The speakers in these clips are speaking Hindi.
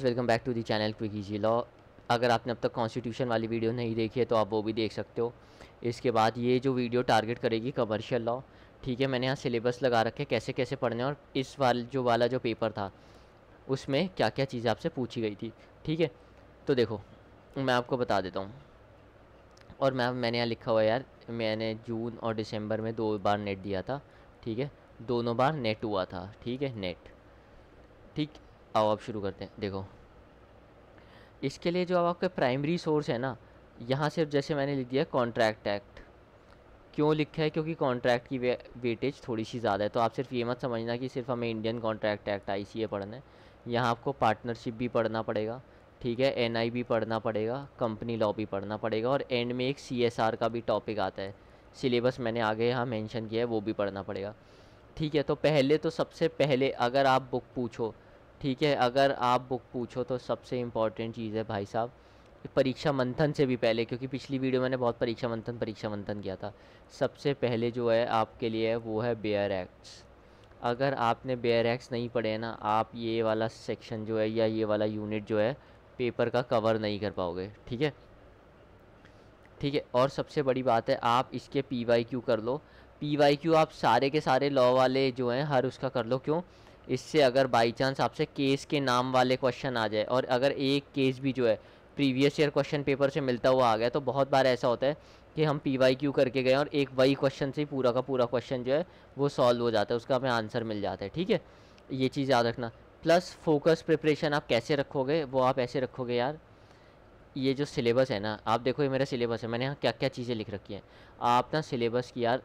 welcome back to the channel quick easy law अगर आपने अब तक कॉन्स्टिट्यूशन वाली वीडियो नहीं देखी है तो आप वो भी देख सकते हो इसके बाद ये जो वीडियो टारगेट करेगी कमर्शियल लॉ ठीक है मैंने यहाँ सिलेबस लगा रखे कैसे कैसे पढ़ने और इस वाल जो वाला जो पेपर था उसमें क्या क्या चीज़ें आपसे पूछी गई थी ठीक है तो देखो मैं आपको बता देता हूँ और मैम मैंने यहाँ लिखा हुआ यार मैंने जून और दिसंबर में दो बार नेट दिया था ठीक है दोनों बार नेट हुआ था ठीक है नेट ठीक आओ आप शुरू करते हैं देखो इसके लिए जो आपके प्राइमरी सोर्स है ना यहाँ सिर्फ जैसे मैंने लिख दिया कॉन्ट्रैक्ट एक्ट क्यों लिखा है क्योंकि कॉन्ट्रैक्ट की वेटेज थोड़ी सी ज़्यादा है तो आप सिर्फ ये मत समझना कि सिर्फ हमें Indian contract act I C A पढ़ना है यहाँ आपको पार्टनरशिप भी पढ़ना पड़ेगा ठीक है एन आई भी पढ़ना पड़ेगा कंपनी लॉ भी पढ़ना पड़ेगा और एंड में एक सी एस आर का भी टॉपिक आता है सिलेबस मैंने आगे यहाँ मैंशन किया है वो भी पढ़ना पड़ेगा ठीक है तो पहले तो सबसे पहले अगर आप बुक पूछो ठीक है अगर आप बुक पूछो तो सबसे इम्पॉर्टेंट चीज़ है भाई साहब परीक्षा मंथन से भी पहले क्योंकि पिछली वीडियो मैंने बहुत परीक्षा मंथन परीक्षा मंथन किया था सबसे पहले जो है आपके लिए है वो है बेयर एक्ट्स अगर आपने बेयर एक्ट्स नहीं पढ़े ना आप ये वाला सेक्शन जो है या ये वाला यूनिट जो है पेपर का कवर नहीं कर पाओगे ठीक है ठीक है और सबसे बड़ी बात है आप इसके पी वाई क्यू कर लो पी वाई क्यू आप सारे के सारे लॉ वाले जो हैं हर उसका कर लो क्यों इससे अगर बाई चांस आपसे केस के नाम वाले क्वेश्चन आ जाए और अगर एक केस भी जो है प्रीवियस ईयर क्वेश्चन पेपर से मिलता हुआ आ गया तो बहुत बार ऐसा होता है कि हम पी वाई क्यू करके गए और एक वही क्वेश्चन से ही पूरा का पूरा क्वेश्चन जो है वो सॉल्व हो जाता है उसका हमें आंसर मिल जाता है ठीक है ये चीज़ याद रखना प्लस फोकस प्रिपरेशन आप कैसे रखोगे वो आप ऐसे रखोगे यार ये जो सिलेबस है ना आप देखो ये मेरा सिलेबस है मैंने यहाँ क्या क्या चीज़ें लिख रखी हैं आप ना सिलेबस की यार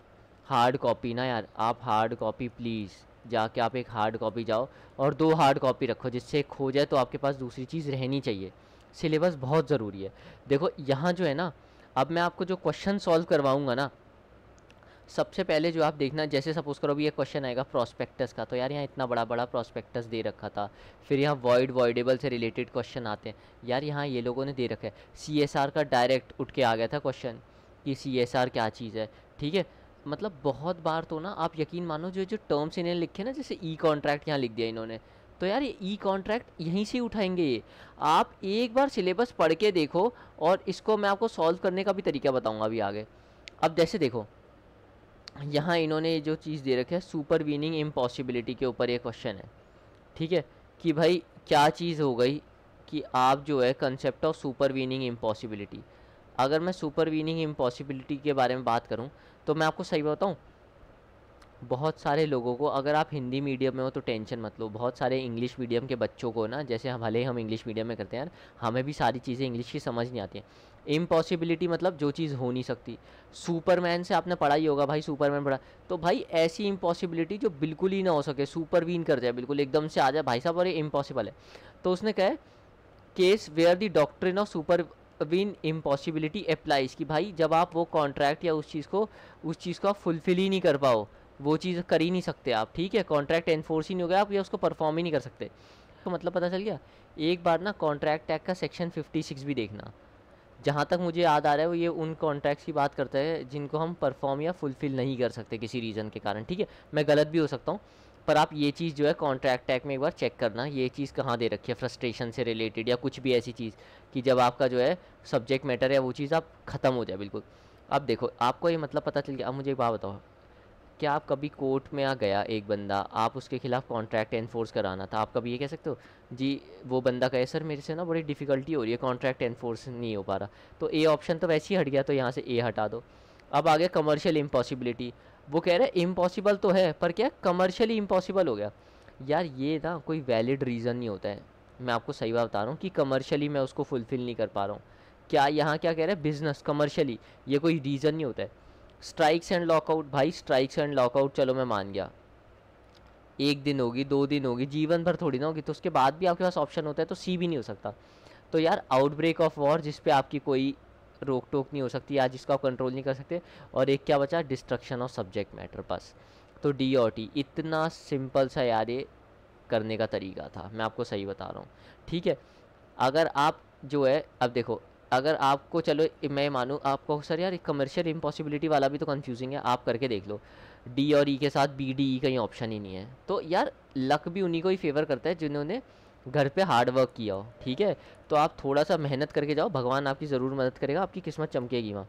हार्ड कॉपी ना यार आप हार्ड कॉपी प्लीज़ जाके आप एक हार्ड कॉपी जाओ और दो हार्ड कॉपी रखो जिससे एक खो जाए तो आपके पास दूसरी चीज़ रहनी चाहिए सिलेबस बहुत ज़रूरी है देखो यहाँ जो है ना अब मैं आपको जो क्वेश्चन सॉल्व करवाऊँगा ना सबसे पहले जो आप देखना जैसे सपोज़ करो अभी ये क्वेश्चन आएगा प्रॉस्पेक्टस का तो यार यहाँ इतना बड़ा बड़ा प्रॉस्पेक्टस दे रखा था फिर यहाँ वॉइड वॉइडेबल से रिलेटेड क्वेश्चन आते हैं यार यहाँ ये लोगों ने दे रखा है सी का डायरेक्ट उठ के आ गया था क्वेश्चन कि सी क्या चीज़ है ठीक है मतलब बहुत बार तो ना आप यकीन मानो जो जो टर्म्स इन्हें लिखे ना जैसे ई कॉन्ट्रैक्ट यहाँ लिख दिया इन्होंने तो यार ये ई कॉन्ट्रैक्ट यहीं से उठाएंगे ये आप एक बार सिलेबस पढ़ के देखो और इसको मैं आपको सॉल्व करने का भी तरीका बताऊँगा अभी आगे अब जैसे देखो यहाँ इन्होंने जो चीज़ दे रखी है सुपर विनिंग इम्पॉसिबिलिटी के ऊपर ये क्वेश्चन है ठीक है कि भाई क्या चीज़ हो गई कि आप जो है concept of supervening impossibility अगर मैं सुपर विनिंग इम्पॉसिबिलिटी के बारे में बात करूँ तो मैं आपको सही बताऊँ बहुत सारे लोगों को अगर आप हिंदी मीडियम में हो तो टेंशन मत लो बहुत सारे इंग्लिश मीडियम के बच्चों को ना जैसे हम भले ही हम इंग्लिश मीडियम में करते हैं यार हमें भी सारी चीज़ें इंग्लिश की समझ नहीं आती हैं इम्पॉसिबिलिटी मतलब जो चीज़ हो नहीं सकती सुपरमैन से आपने पढ़ा ही होगा भाई सुपरमैन पढ़ा तो भाई ऐसी इम्पॉसिबिलिटी जो बिल्कुल ही ना हो सके सुपर वीन कर जाए बिल्कुल एकदम से आ जाए भाई साहब और ये इम्पॉसिबल है तो उसने कहा case where the doctrine of supervening impossibility applies कि भाई जब आप वो कॉन्ट्रैक्ट या उस चीज़ को उस चीज़ को आप फुलफिल ही नहीं कर पाओ वो चीज़ कर ही नहीं सकते आप ठीक है कॉन्ट्रैक्ट एनफोर्स ही नहीं हो गया आप या उसको परफॉर्म ही नहीं कर सकते तो मतलब पता चल गया एक बार ना कॉन्ट्रैक्ट एक्ट का सेक्शन सिक्स भी देखना जहाँ तक मुझे याद आ रहा है वो ये उन कॉन्ट्रैक्ट्स की बात करता है जिनको हम परफॉर्म या फुलफ़िल नहीं कर सकते किसी रीज़न के कारण ठीक है मैं गलत भी हो सकता हूँ पर आप ये चीज़ जो है कॉन्ट्रैक्ट एक्ट में एक बार चेक करना ये चीज़ कहाँ दे रखी है फ्रस्ट्रेशन से रिलेटेड या कुछ भी ऐसी चीज़ कि जब आपका जो है सब्जेक्ट मैटर है वो चीज़ आप ख़त्म हो जाए बिल्कुल अब देखो आपको ये मतलब पता चल गया अब मुझे एक बात बताओ क्या आप कभी कोर्ट में आ गया एक बंदा आप उसके खिलाफ कॉन्ट्रैक्ट एनफोर्स कराना था आप कभी ये कह सकते हो जी वो बंदा कहे सर मेरे से ना बड़ी डिफ़िकल्टी हो रही है कॉन्ट्रैक्ट एनफोर्स नहीं हो पा रहा तो ए ऑप्शन तो वैसे ही हट गया तो यहाँ से ए हटा दो अब आ गया कमर्शियल इम्पॉसिबिलिटी वो कह रहे हैं इम्पॉसिबल तो है पर क्या कमर्शियली इम्पॉसिबल हो गया यार ये ना कोई वैलिड रीज़न नहीं होता है मैं आपको सही बात बता रहा हूँ कि कमर्शियली मैं उसको फुलफ़िल नहीं कर पा रहा हूँ क्या यहाँ क्या कह रहे हैं बिज़नेस कमर्शियली ये कोई रीज़न नहीं होता है स्ट्राइक्स एंड लॉकआउट भाई स्ट्राइक्स एंड लॉकआउट चलो मैं मान गया एक दिन होगी दो दिन होगी जीवन भर थोड़ी ना होगी तो उसके बाद भी आपके पास ऑप्शन होता है तो सी भी नहीं हो सकता तो यार आउटब्रेक ऑफ वॉर जिस पे आपकी कोई रोक टोक नहीं हो सकती आज जिसको आप कंट्रोल नहीं कर सकते और एक क्या बचा डिस्ट्रक्शन ऑफ सब्जेक्ट मैटर बस तो डी और टी इतना सिंपल सा यार ये करने का तरीका था मैं आपको सही बता रहा हूँ ठीक है अगर आप जो है अब देखो अगर आपको चलो मैं मानूँ आपको सर यार कमर्शियल इम्पॉसिबिलिटी वाला भी तो कन्फ्यूजिंग है आप करके देख लो डी और ई e के साथ बी डी ई कहीं ऑप्शन ही नहीं है तो यार लक भी उन्हीं को ही फेवर करता है जिन्होंने घर पे हार्ड वर्क किया हो ठीक है तो आप थोड़ा सा मेहनत करके जाओ भगवान आपकी ज़रूर मदद करेगा आपकी किस्मत चमकेगी वहाँ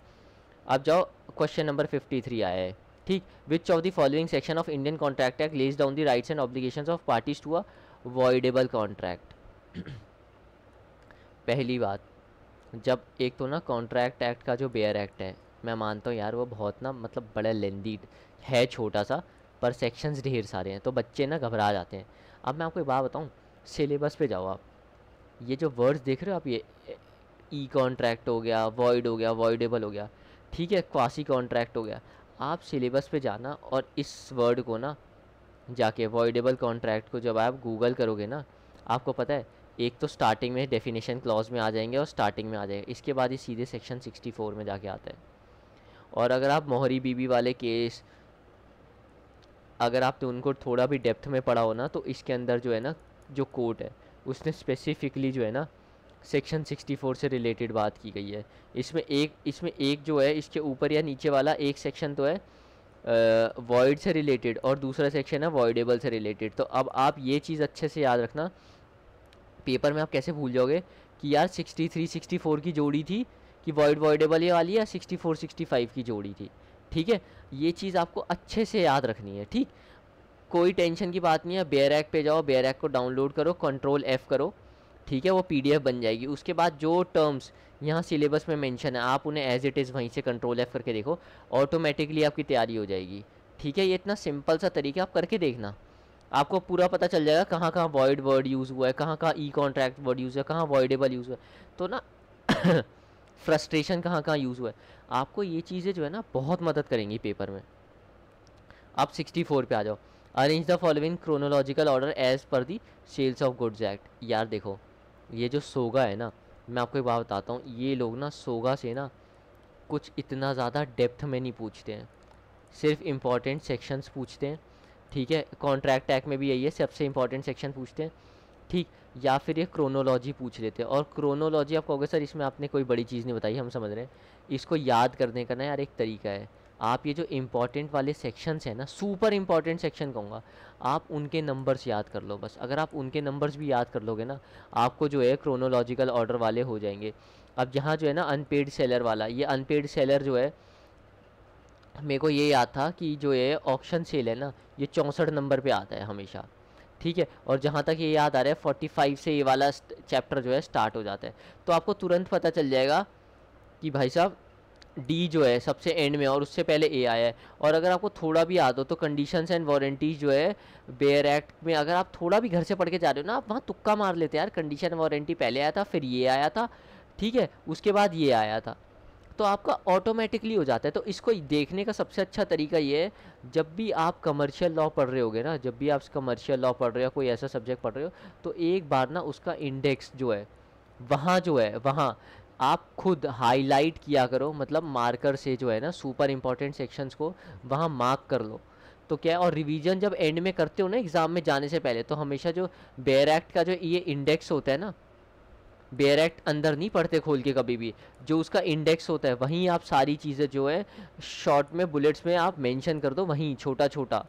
आप जाओ क्वेश्चन नंबर फिफ्टी थ्री आया है ठीक which of the following section of Indian contract act lays down the rights and obligation of parties to a voidable contract पहली बात जब एक तो ना कॉन्ट्रैक्ट एक्ट का जो बेयर एक्ट है मैं मानता हूँ यार वो बहुत ना मतलब बड़ा लेंदी है छोटा सा पर सेक्शंस ढेर सारे हैं तो बच्चे ना घबरा जाते हैं अब मैं आपको एक बात बताऊँ सिलेबस पे जाओ आप ये जो वर्ड्स देख रहे हो आप ये ई कॉन्ट्रैक्ट हो गया वॉइड हो गया वॉइडेबल हो गया ठीक है क्वासी कॉन्ट्रैक्ट हो गया आप सिलेबस पे जाना और इस वर्ड को ना जाके वॉइडेबल कॉन्ट्रैक्ट को जब आप गूगल करोगे ना आपको पता है एक तो स्टार्टिंग में डेफिनेशन क्लॉज में आ जाएंगे और स्टार्टिंग में आ जाएगा इसके बाद ही सीधे सेक्शन 64 में जाके आता है और अगर आप मोहरी बीबी वाले केस अगर आप तो उनको थोड़ा भी डेप्थ में पढ़ा हो ना तो इसके अंदर जो है ना जो कोर्ट है उसने स्पेसिफिकली जो है ना सेक्शन 64 से रिलेटेड बात की गई है इसमें एक इसमें एक जो है इसके ऊपर या नीचे वाला एक सेक्शन तो है वॉइड से रिलेटेड और दूसरा सेक्शन है वॉइडेबल से रिलेटेड तो अब आप ये चीज़ अच्छे से याद रखना पेपर में आप कैसे भूल जाओगे कि यार 63 64 की जोड़ी थी कि वॉइड वॉइडेबल वाली या 64 65 की जोड़ी थी ठीक है ये चीज़ आपको अच्छे से याद रखनी है ठीक कोई टेंशन की बात नहीं है बेयर ऐप पे जाओ बेयर ऐप को डाउनलोड करो कंट्रोल एफ़ करो ठीक है वो पीडीएफ बन जाएगी उसके बाद जो टर्म्स यहाँ सिलेबस में मेंशन है आप उन्हें एज इट इज़ वहीं से कंट्रोल एफ़ करके देखो ऑटोमेटिकली आपकी तैयारी हो जाएगी ठीक है ये इतना सिंपल सा तरीका आप करके देखना आपको पूरा पता चल जाएगा कहाँ कहाँ वॉइड वर्ड यूज़ हुआ है कहाँ कहाँ ई कॉन्ट्रैक्ट वर्ड यूज़ हुआ है कहाँ वॉइडेबल यूज़ हुआ है तो ना फ्रस्ट्रेशन कहाँ कहाँ यूज़ हुआ है आपको ये चीज़ें जो है ना बहुत मदद करेंगी पेपर में आप सिक्सटी फोर पर आ जाओ arrange the following chronological order as per the sales of goods act यार देखो ये जो सोगा है ना मैं आपको एक बात बताता हूँ ये लोग ना सोगा से ना कुछ इतना ज़्यादा डेप्थ में नहीं पूछते हैं सिर्फ इम्पॉर्टेंट सेक्शंस पूछते हैं ठीक है कॉन्ट्रैक्ट एक्ट में भी यही है सबसे इम्पॉर्टेंट सेक्शन पूछते हैं ठीक या फिर ये क्रोनोलॉजी पूछ लेते हैं और क्रोनोलॉजी आप कहोगे सर इसमें आपने कोई बड़ी चीज़ नहीं बताई हम समझ रहे हैं इसको याद करने का ना यार एक तरीका है आप ये जो इम्पॉर्टेंट वाले सेक्शंस हैं ना सुपर इम्पॉर्टेंट सेक्शन कहूँगा आप उनके नंबर्स याद कर लो बस अगर आप उनके नंबर्स भी याद कर लोगे ना आपको जो है क्रोनोलॉजिकल ऑर्डर वाले हो जाएंगे अब यहाँ जो है ना अनपेड सेलर वाला ये अनपेड सेलर जो है मेरे को ये याद था कि जो ये ऑप्शन सेल है ना ये चौंसठ नंबर पे आता है हमेशा ठीक है और जहाँ तक ये याद आ रहा है फोर्टी फाइव से ये वाला चैप्टर जो है स्टार्ट हो जाता है तो आपको तुरंत पता चल जाएगा कि भाई साहब डी जो है सबसे एंड में और उससे पहले ए आया है और अगर आपको थोड़ा भी याद हो तो कंडीशंस एंड वारंटीज जो है बेयर एक्ट में अगर आप थोड़ा भी घर से पढ़ के जा रहे हो ना आप वहाँ तुक्का मार लेते हैं यार कंडीशन वारंटी पहले आया था फिर ये आया था ठीक है उसके बाद ये आया था तो आपका ऑटोमेटिकली हो जाता है तो इसको देखने का सबसे अच्छा तरीका ये है जब भी आप कमर्शियल लॉ पढ़ रहे होगे ना जब भी आप कमर्शियल लॉ पढ़ रहे हो कोई ऐसा सब्जेक्ट पढ़ रहे हो तो एक बार ना उसका इंडेक्स जो है वहाँ जो है वहाँ आप खुद हाईलाइट किया करो मतलब मार्कर से जो है ना सुपर इंपॉर्टेंट सेक्शंस को वहाँ मार्क कर लो तो क्या है और रिवीजन जब एंड में करते हो ना एग्ज़ाम में जाने से पहले तो हमेशा जो बेयर एक्ट का जो ये इंडेक्स होता है ना बेयर एक्ट अंदर नहीं पढ़ते खोल के कभी भी जो उसका इंडेक्स होता है वहीं आप सारी चीज़ें जो है शॉर्ट में बुलेट्स में आप मेंशन कर दो वहीं छोटा छोटा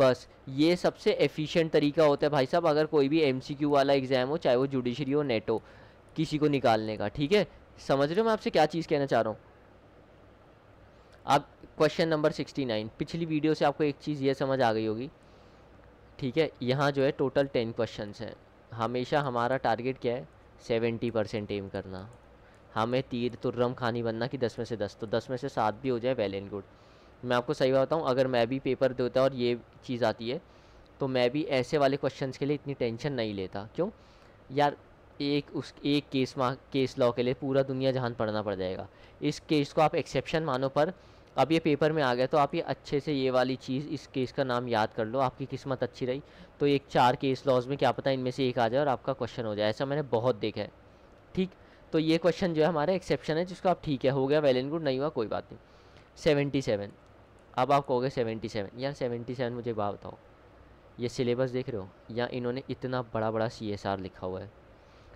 बस ये सबसे एफिशिएंट तरीका होता है भाई साहब अगर कोई भी एमसीक्यू वाला एग्ज़ाम हो चाहे वो जुडिशरी हो नेटो हो किसी को निकालने का ठीक है समझ रहे हो मैं आपसे क्या चीज़ कहना चाह रहा हूँ आप क्वेश्चन नंबर सिक्सटी नाइन पिछली वीडियो से आपको एक चीज़ ये समझ आ गई होगी ठीक है यहाँ जो है टोटल टेन क्वेश्चन हैं हमेशा हमारा टारगेट क्या है सेवेंटी परसेंट एम करना हमें तीर तुर्रम खानी बनना कि दस में से दस तो दस में से सात भी हो जाए वेल एंड गुड मैं आपको सही बात बताऊँ अगर मैं भी पेपर देता और ये चीज़ आती है तो मैं भी ऐसे वाले क्वेश्चंस के लिए इतनी टेंशन नहीं लेता क्यों यार एक उस एक केस मा केस लॉ के लिए पूरा दुनिया जहान पढ़ना पड़ जाएगा इस केस को आप एक्सेप्शन मानो पर अब ये पेपर में आ गया तो आप ये अच्छे से ये वाली चीज़ इस केस का नाम याद कर लो आपकी किस्मत अच्छी रही तो एक चार केस लॉज में क्या पता इनमें से एक आ जाए और आपका क्वेश्चन हो जाए ऐसा मैंने बहुत देखा है ठीक तो ये क्वेश्चन जो है हमारा एक्सेप्शन है जिसको आप ठीक है हो गया वेल एंड गुड नहीं हुआ कोई बात नहीं सेवेंटी सेवन अब आप कहोगे सेवेंटी सेवन यार सेवेंटी सेवन मुझे बात बताओ ये सिलेबस देख रहे हो या इन्होंने इतना बड़ा बड़ा सी एस आर लिखा हुआ है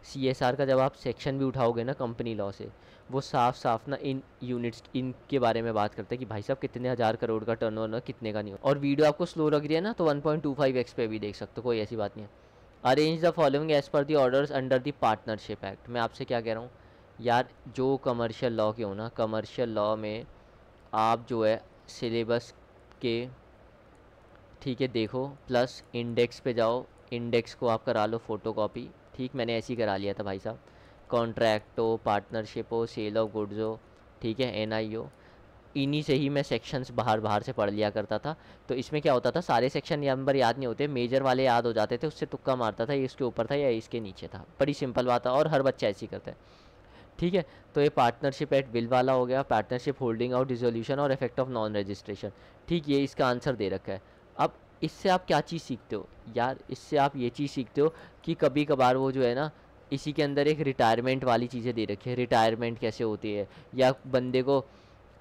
सी एस आर का जब आप सेक्शन भी उठाओगे ना कंपनी लॉ से वो साफ साफ ना इन यूनिट्स इन के बारे में बात करते हैं कि भाई साहब कितने हज़ार करोड़ का टर्न ओवर कितने का नहीं हो और वीडियो आपको स्लो लग रही है ना तो one point two five x पे भी देख सकते हो कोई ऐसी बात नहीं है arrange the following as per the order under the partnership act मैं आपसे क्या कह रहा हूँ यार जो कमर्शियल लॉ के हो ना कमर्शियल लॉ में आप जो है सिलेबस के ठीक है देखो प्लस इंडेक्स पे जाओ इंडेक्स को आप करा लो फ़ोटो कॉपी ठीक मैंने ऐसे ही करा लिया था भाई साहब कॉन्ट्रैक्ट हो पार्टनरशिप हो सेल ऑफ गुड्स हो ठीक है एन आई ओ इन्हीं से ही मैं सेक्शंस बाहर बाहर से पढ़ लिया करता था तो इसमें क्या होता था सारे सेक्शन नंबर याद नहीं होते मेजर वाले याद हो जाते थे उससे तुक्का मारता था ये इसके ऊपर था या इसके नीचे था बड़ी सिंपल बात है और हर बच्चा ऐसी करता है ठीक है तो ये पार्टनरशिप एट बिल वाला हो गया पार्टनरशिप होल्डिंग आउट रिजोल्यूशन और इफेक्ट ऑफ नॉन रजिस्ट्रेशन ठीक ये इसका आंसर दे रखा है अब इससे आप क्या चीज़ सीखते हो यार इससे आप ये चीज़ सीखते हो कि कभी कभार वो जो है ना इसी के अंदर एक रिटायरमेंट वाली चीज़ें दे रखी है रिटायरमेंट कैसे होती है या बंदे को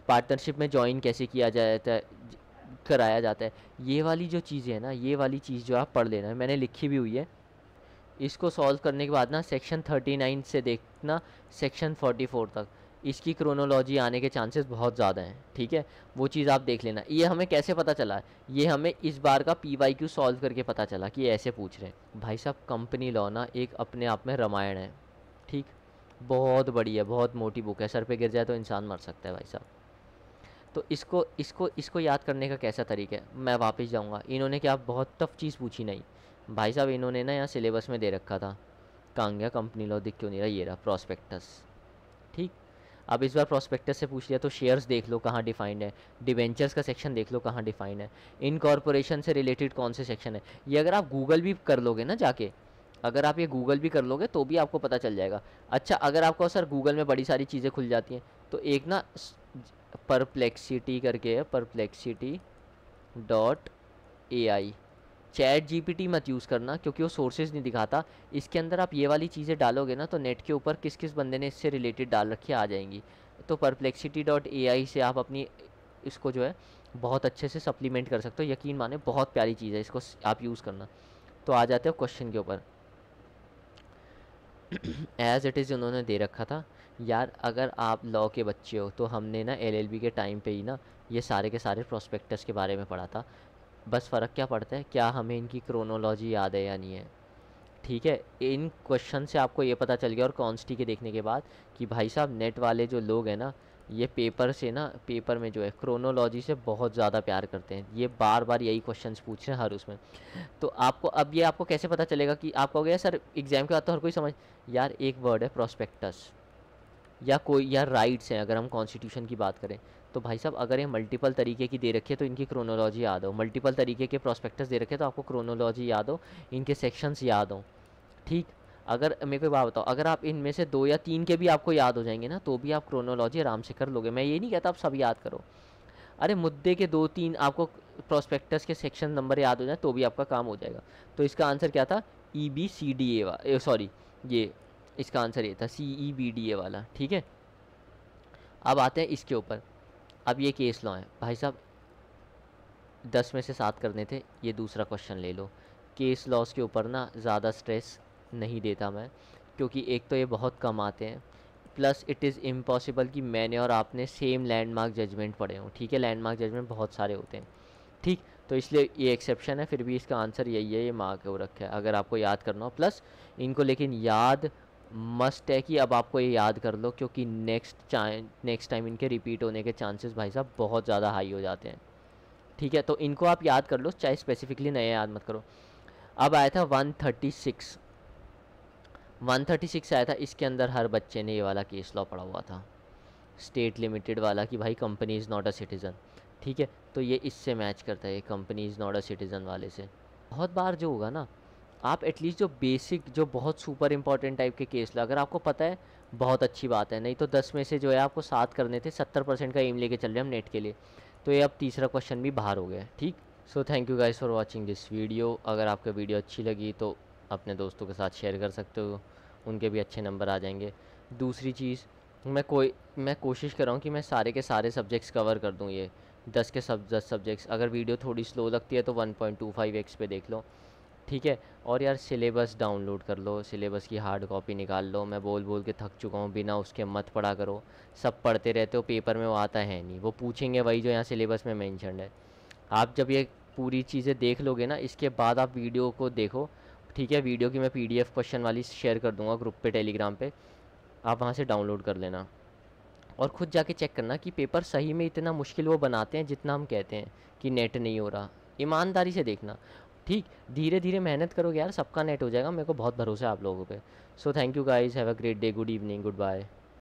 पार्टनरशिप में ज्वाइन कैसे किया जाता है कराया जाता है ये वाली जो चीज़ें हैं ना ये वाली चीज़ जो आप पढ़ लेना मैंने लिखी भी हुई है इसको सॉल्व करने के बाद ना सेक्शन थर्टी नाइन से देखना सेक्शन फोर्टी फोर तक इसकी क्रोनोलॉजी आने के चांसेस बहुत ज़्यादा हैं ठीक है वो चीज़ आप देख लेना ये हमें कैसे पता चला ये हमें इस बार का पी वाई क्यू सॉल्व करके पता चला कि ऐसे पूछ रहे हैं भाई साहब कंपनी लॉ ना एक अपने आप में रामायण है ठीक बहुत बड़ी है बहुत मोटी बुक है सर पे गिर जाए तो इंसान मर सकता है भाई साहब तो इसको इसको इसको याद करने का कैसा तरीका है मैं वापस जाऊँगा इन्होंने क्या बहुत टफ चीज़ पूछी नहीं भाई साहब इन्होंने ना यहाँ सिलेबस में दे रखा था कांग्या कंपनी लॉ दिख क्यों नहीं रहा ये रहा प्रॉस्पेक्टस ठीक अब इस बार प्रोस्पेक्टस से पूछ लिया तो शेयर्स देख लो कहाँ डिफाइंड है डिवेंचर्स का सेक्शन देख लो कहाँ डिफाइंड है इन कॉरपोरेशन से रिलेटेड कौन से सेक्शन है ये अगर आप गूगल भी कर लोगे ना जाके अगर आप ये गूगल भी कर लोगे तो भी आपको पता चल जाएगा अच्छा अगर आपको सर गूगल में बड़ी सारी चीज़ें खुल जाती हैं तो एक ना परप्लेक्सिटी करके है परप्लेक्सिटी डॉट ए आई चैट जीपीटी मत यूज़ करना क्योंकि वो सोर्सेज नहीं दिखाता इसके अंदर आप ये वाली चीज़ें डालोगे ना तो नेट के ऊपर किस किस बंदे ने इससे रिलेटेड डाल रखी आ जाएंगी तो परप्लेक्सिटी डॉट ए आई से आप अपनी इसको जो है बहुत अच्छे से सप्लीमेंट कर सकते हो यकीन माने बहुत प्यारी चीज़ है इसको आप यूज़ करना तो आ जाते हो क्वेश्चन के ऊपर एज़ इट इज़ उन्होंने दे रखा था यार अगर आप लॉ के बच्चे हो तो हमने ना एलएलबी के टाइम पे ही ना ये सारे के सारे प्रोस्पेक्टस के बारे में पढ़ा था बस फ़र्क क्या पड़ता है क्या हमें इनकी क्रोनोलॉजी याद है या नहीं है ठीक है इन क्वेश्चन से आपको ये पता चल गया और कॉन्स्टी के देखने के बाद कि भाई साहब नेट वाले जो लोग हैं ना ये पेपर से ना पेपर में जो है क्रोनोलॉजी से बहुत ज़्यादा प्यार करते हैं ये बार बार यही क्वेश्चंस पूछ रहे हैं हर उसमें तो आपको अब ये आपको कैसे पता चलेगा कि आपको हो गया सर एग्ज़ाम के बाद तो हर कोई समझ यार एक वर्ड है प्रोस्पेक्टस या कोई या राइट्स हैं अगर हम कॉन्स्टिट्यूशन की बात करें तो भाई साहब अगर ये मल्टीपल तरीके की दे रखी है तो इनकी क्रोनोलॉजी याद हो मल्टीपल तरीके के प्रोस्पेक्टस दे रखे तो आपको क्रोनोलॉजी याद हो इनके सेक्शंस याद हो ठीक अगर मेरे को बात बताओ अगर आप इनमें से दो या तीन के भी आपको याद हो जाएंगे ना तो भी आप क्रोनोलॉजी आराम से कर लोगे मैं ये नहीं कहता आप सब याद करो अरे मुद्दे के दो तीन आपको प्रोस्पेक्टस के सेक्शन नंबर याद हो जाए तो भी आपका काम हो जाएगा तो इसका आंसर क्या था E B C D A sorry ये इसका आंसर ये था सी ई बी डी ए वाला ठीक है अब आते हैं इसके ऊपर अब ये केस लॉ है भाई साहब दस में से सात करने थे ये दूसरा क्वेश्चन ले लो केस लॉस के ऊपर ना ज़्यादा स्ट्रेस नहीं देता मैं क्योंकि एक तो ये बहुत कम आते हैं प्लस इट इज़ इम्पॉसिबल कि मैंने और आपने सेम लैंडमार्क जजमेंट पढ़े हों ठीक है लैंडमार्क जजमेंट बहुत सारे होते हैं ठीक तो इसलिए ये एक्सेप्शन है फिर भी इसका आंसर यही है ये मार्क हो रखा है अगर आपको याद करना हो प्लस इनको लेकिन याद मस्ट है कि अब आपको ये याद कर लो क्योंकि नेक्स्ट नेक्स्ट टाइम इनके रिपीट होने के चांसेस भाई साहब बहुत ज़्यादा हाई हो जाते हैं ठीक है तो इनको आप याद कर लो चाहे स्पेसिफिकली नए याद मत करो अब आया था 136 136 आया था इसके अंदर हर बच्चे ने ये वाला केस लॉ पड़ा हुआ था स्टेट लिमिटेड वाला कि भाई company is not a citizen ठीक है तो ये इससे मैच करता है ये company is not a citizen वाले से बहुत बार जो होगा ना आप एटलीस्ट जो बेसिक जो बहुत सुपर इंपॉर्टेंट टाइप के केस लो अगर आपको पता है बहुत अच्छी बात है नहीं तो दस में से जो है आपको सात करने थे सत्तर परसेंट का एम लेके चल रहे हम नेट के लिए तो ये अब तीसरा क्वेश्चन भी बाहर हो गया ठीक so thank you guys for watching this video अगर आपको वीडियो अच्छी लगी तो अपने दोस्तों के साथ शेयर कर सकते हो उनके भी अच्छे नंबर आ जाएंगे दूसरी चीज़ मैं कोई मैं कोशिश कर रहा हूँ कि मैं सारे के सारे सब्जेक्ट्स कवर कर दूँ ये दस के सब दस सब्जेक्ट्स अगर वीडियो थोड़ी स्लो लगती है तो one point two five x पे देख लो ठीक है और यार सिलेबस डाउनलोड कर लो सिलेबस की हार्ड कॉपी निकाल लो मैं बोल बोल के थक चुका हूँ बिना उसके मत पढ़ा करो सब पढ़ते रहते हो पेपर में वो आता है नहीं वो पूछेंगे वही जो यहाँ सिलेबस में मैंशनड है आप जब ये पूरी चीज़ें देख लोगे ना इसके बाद आप वीडियो को देखो ठीक है वीडियो की मैं पी क्वेश्चन वाली शेयर कर दूँगा ग्रुप पर टेलीग्राम पर आप वहाँ से डाउनलोड कर लेना और ख़ुद जाके चेक करना कि पेपर सही में इतना मुश्किल वो बनाते हैं जितना हम कहते हैं कि नेट नहीं हो रहा ईमानदारी से देखना ठीक धीरे धीरे मेहनत करोगे यार सबका नेट हो जाएगा मेरे को बहुत भरोसा है आप लोगों पे so thank you guys have a great day good evening good bye